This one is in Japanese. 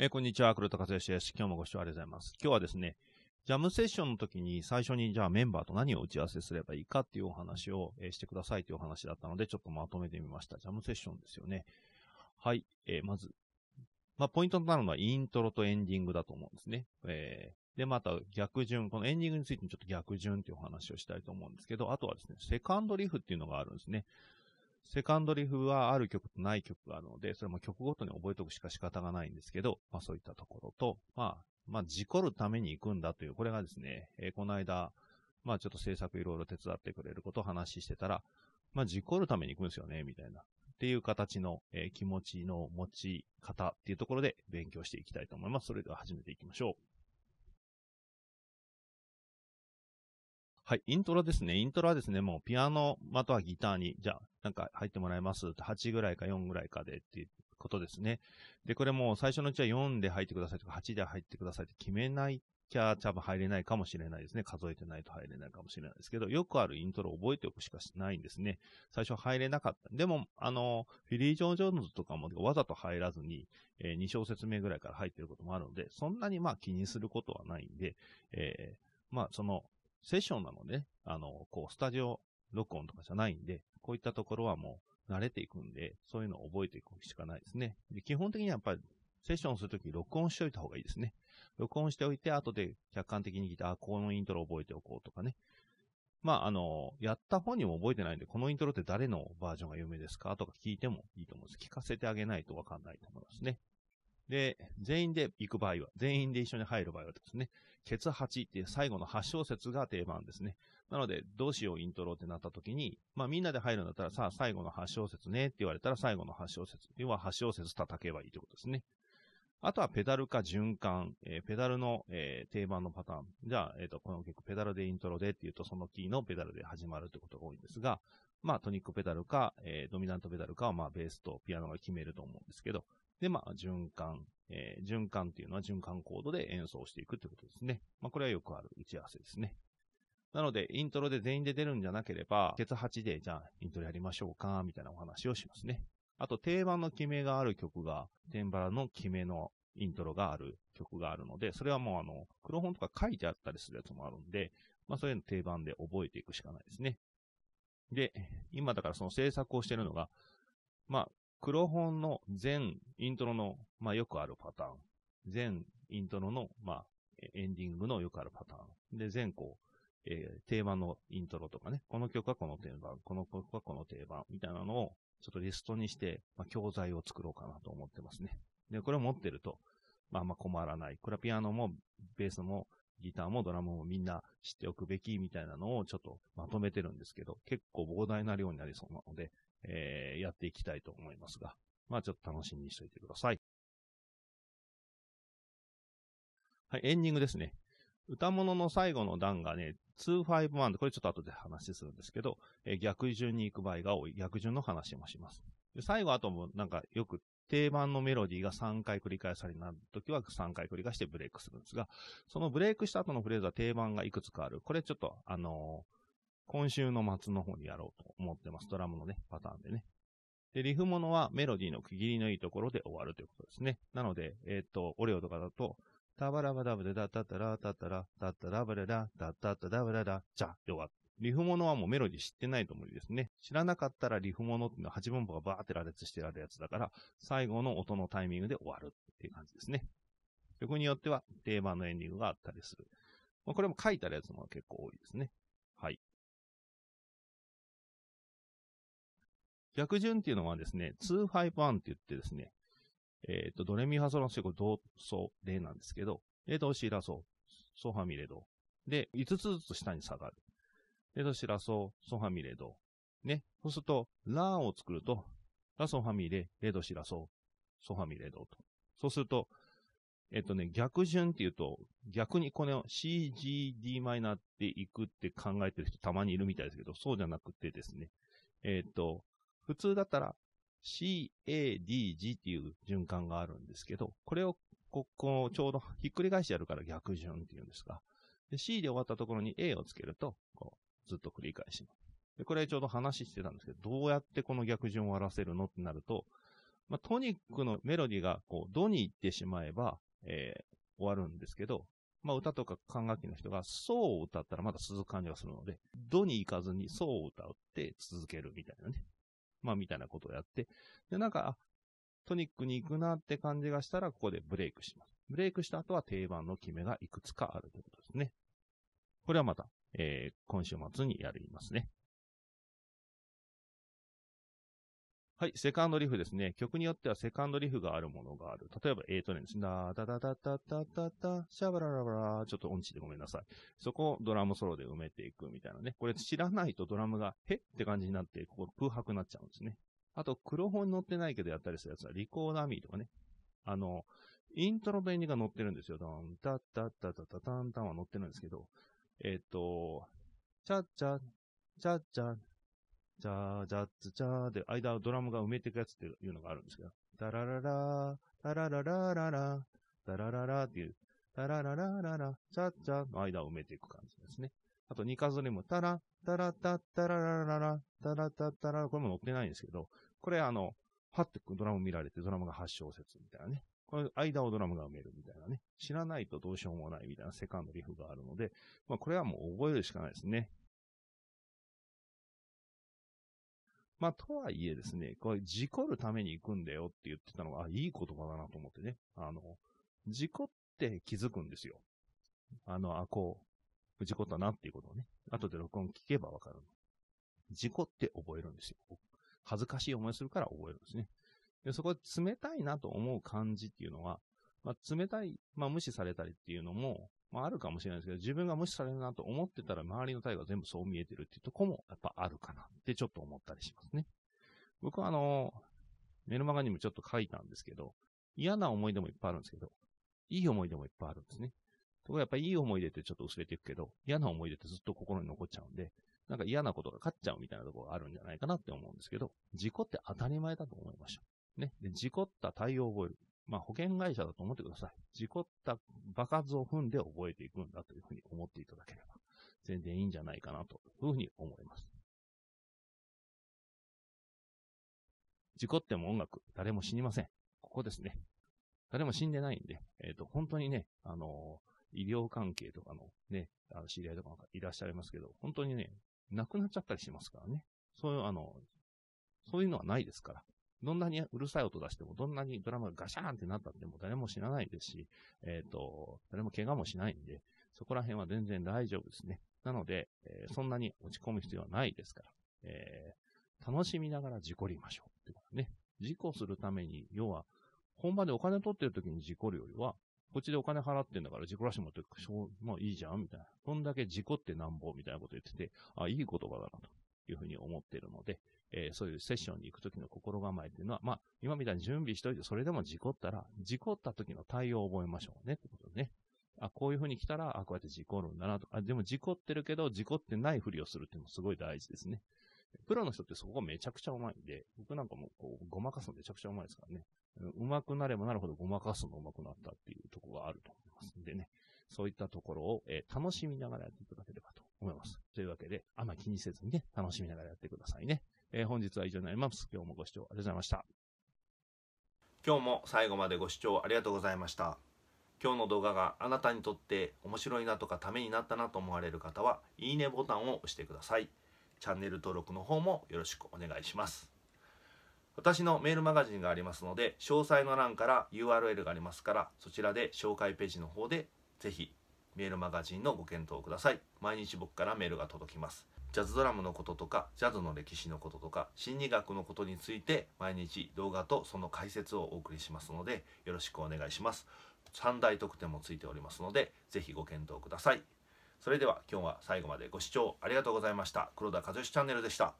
えー、こんにちは、黒田和義です。今日もご視聴ありがとうございます。今日はですね、ジャムセッションの時に最初にじゃあメンバーと何を打ち合わせすればいいかっていうお話を、えー、してくださいというお話だったので、ちょっとまとめてみました。ジャムセッションですよね。はい、えー、まず、まあ、ポイントとなるのはイントロとエンディングだと思うんですね。えー、で、また逆順、このエンディングについてちょっと逆順っていうお話をしたいと思うんですけど、あとはですね、セカンドリフっていうのがあるんですね。セカンドリフはある曲とない曲があるので、それも曲ごとに覚えておくしか仕方がないんですけど、まあそういったところと、まあ、まあ事故るために行くんだという、これがですね、えー、この間、まあちょっと制作いろいろ手伝ってくれることを話してたら、まあ事故るために行くんですよね、みたいな。っていう形の、えー、気持ちの持ち方っていうところで勉強していきたいと思います。それでは始めていきましょう。はい、イントロですね。イントロはですね、もうピアノ、またはギターに、じゃあ、なんか入ってもらいます8ぐらいか4ぐらいかでっていうことですね。で、これも最初のうちは4で入ってくださいとか8で入ってくださいって決めないきゃ多分入れないかもしれないですね。数えてないと入れないかもしれないですけど、よくあるイントロ覚えておくしかないんですね。最初入れなかった。でも、あの、フィリー・ジョン・ジョーンズとかもわざと入らずに、えー、2小節目ぐらいから入ってることもあるので、そんなにまあ気にすることはないんで、えー、まあその、セッションなので、あの、こう、スタジオ録音とかじゃないんで、こういったところはもう慣れていくんで、そういうのを覚えていくしかないですね。で基本的にはやっぱりセッションするとき録音しておいた方がいいですね。録音しておいて、後で客観的に聞いて、あ、このイントロ覚えておこうとかね。まあ、あの、やった本にも覚えてないんで、このイントロって誰のバージョンが有名ですかとか聞いてもいいと思うんです。聞かせてあげないとわかんないと思いますね。で、全員で行く場合は、全員で一緒に入る場合はですね、ケツ8っていう最後の8小節が定番ですね。なので、どうしようイントロってなった時に、まあみんなで入るんだったら、さあ最後の8小節ねって言われたら最後の8小節。要は8小節叩けばいいということですね。あとはペダルか循環、えー、ペダルの、えー、定番のパターン。じゃあ、えっ、ー、と、この曲ペダルでイントロでっていうと、そのキーのペダルで始まるってことが多いんですが、まあトニックペダルか、えー、ドミナントペダルかは、まあベースとピアノが決めると思うんですけど、で、まあ循環、えー、循環っていうのは循環コードで演奏していくってことですね。まあこれはよくある打ち合わせですね。なので、イントロで全員で出るんじゃなければ、ケツ8で、じゃあ、イントロやりましょうか、みたいなお話をしますね。あと、定番の決めがある曲が、テンバラの決めのイントロがある曲があるので、それはもうあの、黒本とか書いてあったりするやつもあるんで、まあそういうの定番で覚えていくしかないですね。で、今だからその制作をしてるのが、まあ、黒本の全イントロの、まあよくあるパターン。全イントロの、まあ、エンディングのよくあるパターン。で、全こう、えー、定番のイントロとかね、この曲はこの定番、この曲はこの定番、みたいなのを、ちょっとリストにして、まあ、教材を作ろうかなと思ってますね。で、これを持ってると、まあまあ困らない。これはピアノも、ベースも、ギターもドラムもみんな知っておくべきみたいなのをちょっとまとめてるんですけど、結構膨大な量になりそうなので、えー、やっていきたいと思いますが、まあちょっと楽しみにしておいてください。はい、エンディングですね。歌物の最後の段がね、251、でこれちょっと後で話するんですけど、えー、逆順に行く場合が多い。逆順の話もします。で最後、あともなんかよく定番のメロディーが3回繰り返されなるときは3回繰り返してブレイクするんですが、そのブレイクした後のフレーズは定番がいくつかある。これちょっと、あのー、今週の末の方にやろうと思ってます。ドラムのね、パターンでね。で、リフものはメロディーの区切りのいいところで終わるということですね。なので、えっ、ー、と、オレオとかだと、タバラバダブでダッタッタラータッタラ、タッタラブレラ、ダッタッタダブレラ、じゃあ、で終わっリフものはもうメロディ知ってないと無理ですね。知らなかったらリフものっていうのは8分音がバーって羅列してあるやつだから、最後の音のタイミングで終わるっていう感じですね。曲によっては定番のエンディングがあったりする。まあ、これも書いてあるやつも結構多いですね。はい。逆順っていうのはですね、251って言ってですね、えっ、ー、と、ドレミファソラシコ、ド、ソ、レなんですけど、レド、シラソ、ソファミレド。で、5つずつ下に下がる。レド、シラソ、ソファミレド。ね。そうすると、ラーを作ると、ラソファミレ、レド、シラソ、ソファミレドと。そうすると、えっ、とね、逆順っていうと、逆にこの CGD マイナーっていくって考えてる人たまにいるみたいですけど、そうじゃなくてですね。えっ、と、普通だったら、CADG っていう循環があるんですけど、これを、ここをちょうどひっくり返してやるから逆順っていうんですが、で C で終わったところに A をつけると、こう、ずっと繰り返します。で、これちょうど話してたんですけど、どうやってこの逆順を終わらせるのってなると、まあ、トニックのメロディが、こう、ドに行ってしまえば、えー、終わるんですけど、まあ、歌とか管楽器の人が、そうを歌ったらまだ続く感じがするので、ドに行かずにそうを歌って続けるみたいなね。まあ、みたいなことをやって、で、なんか、トニックに行くなって感じがしたら、ここでブレイクします。ブレイクした後は定番の決めがいくつかあるということですね。これはまた、えー、今週末にやりますね。はい、セカンドリフですね。曲によってはセカンドリフがあるものがある。例えば、えーとね、ダーだだだだだだシャバララバラ、ちょっと音痴でごめんなさい。そこをドラムソロで埋めていくみたいなね。これ知らないとドラムが、へって感じになって、ここ空白になっちゃうんですね。あと、黒本に乗ってないけどやったりするやつは、リコーダーミーとかね。あの、イントロングが乗ってるんですよ。ドン、タッタッタッタタタンタンは乗ってるんですけど、えっ、ー、と、チャッチャ、チャッチャ、じャー、ジャッツ、チャーで、間をドラムが埋めていくやつっていうのがあるんですけど、タラララー、タラララララ、タラララっていう、タラララララ、チャッチャーの間を埋めていく感じですね。あと、二カにリも、タラ、タラタ、タララララ、タラタタラ、これも載ってないんですけど、これあの、はってドラム見られて、ドラムが8小節みたいなね。この間をドラムが埋めるみたいなね。知らないとどうしようもないみたいなセカンドリフがあるので、まあこれはもう覚えるしかないですね。まあ、とはいえですね、これ、事故るために行くんだよって言ってたのが、いい言葉だなと思ってね。あの、事故って気づくんですよ。あの、あ、こう、事故ったなっていうことをね、後で録音聞けばわかるの。事故って覚えるんですよ。恥ずかしい思いするから覚えるんですね。でそこで冷たいなと思う感じっていうのは、まあ、冷たい、まあ、無視されたりっていうのも、まああるかもしれないですけど、自分が無視されるなと思ってたら周りの態度が全部そう見えてるっていうとこもやっぱあるかなってちょっと思ったりしますね。僕はあの、メルマガにもちょっと書いたんですけど、嫌な思い出もいっぱいあるんですけど、いい思い出もいっぱいあるんですね。とこやっぱりいい思い出ってちょっと薄れていくけど、嫌な思い出ってずっと心に残っちゃうんで、なんか嫌なことが勝っちゃうみたいなところがあるんじゃないかなって思うんですけど、事故って当たり前だと思いましょう。ね。で、事故った対応を覚える。まあ、保険会社だと思ってください。事故った場数を踏んで覚えていくんだというふうに思っていただければ、全然いいんじゃないかなというふうに思います。事故っても音楽、誰も死にません。ここですね。誰も死んでないんで、えっ、ー、と、本当にね、あのー、医療関係とかのね、あの知り合いとかいらっしゃいますけど、本当にね、亡くなっちゃったりしますからね。そういう、あの、そういうのはないですから。どんなにうるさい音出しても、どんなにドラムがガシャーンってなったっても誰も死なないですし、えっ、ー、と、誰も怪我もしないんで、そこら辺は全然大丈夫ですね。なので、えー、そんなに落ち込む必要はないですから、えー、楽しみながら事故りましょうってことね。事故するために、要は、本場でお金取ってる時に事故るよりは、こっちでお金払ってんだから事故らしてもらって、まあいいじゃんみたいな。どんだけ事故ってなんぼみたいなこと言ってて、あ、いい言葉だなというふうに思ってるので、えー、そういうセッションに行くときの心構えっていうのは、まあ、今みたいに準備しといて、それでも事故ったら、事故った時の対応を覚えましょうね、ってことね。あ、こういう風に来たら、あ、こうやって事故るんだなとか、でも事故ってるけど、事故ってないふりをするっていうのもすごい大事ですね。プロの人ってそこがめちゃくちゃうまいんで、僕なんかもこう、ごまかすのめちゃくちゃうまいですからね。うまくなればなるほどごまかすのうまくなったっていうとこがあると思いますんでね。そういったところを、えー、楽しみながらやっていただければと思います。というわけで、あんまり気にせずにね、楽しみながらやってくださいね。えー、本日は以上になります。今日もご視聴ありがとうございました。今日も最後までご視聴ありがとうございました。今日の動画があなたにとって面白いなとかためになったなと思われる方は、いいねボタンを押してください。チャンネル登録の方もよろしくお願いします。私のメールマガジンがありますので、詳細の欄から URL がありますから、そちらで紹介ページの方で、ぜひメールマガジンのご検討ください。毎日僕からメールが届きます。ジャズドラムのこととかジャズの歴史のこととか心理学のことについて毎日動画とその解説をお送りしますのでよろしくお願いします3大特典もついておりますので是非ご検討くださいそれでは今日は最後までご視聴ありがとうございました黒田和義チャンネルでした